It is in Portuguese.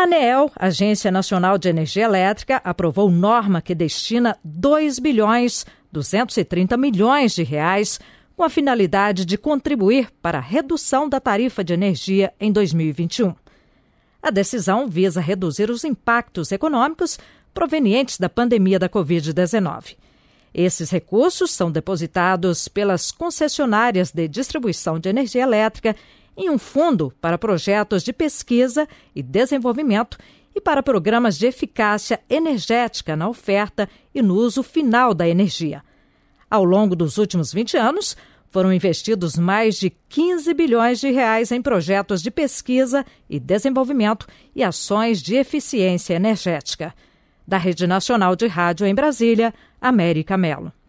A ANEEL, Agência Nacional de Energia Elétrica, aprovou norma que destina 2 bilhões 230 milhões de reais com a finalidade de contribuir para a redução da tarifa de energia em 2021. A decisão visa reduzir os impactos econômicos provenientes da pandemia da Covid-19. Esses recursos são depositados pelas concessionárias de distribuição de energia elétrica em um fundo para projetos de pesquisa e desenvolvimento e para programas de eficácia energética na oferta e no uso final da energia. Ao longo dos últimos 20 anos, foram investidos mais de 15 bilhões de reais em projetos de pesquisa e desenvolvimento e ações de eficiência energética. Da Rede Nacional de Rádio em Brasília, América Melo.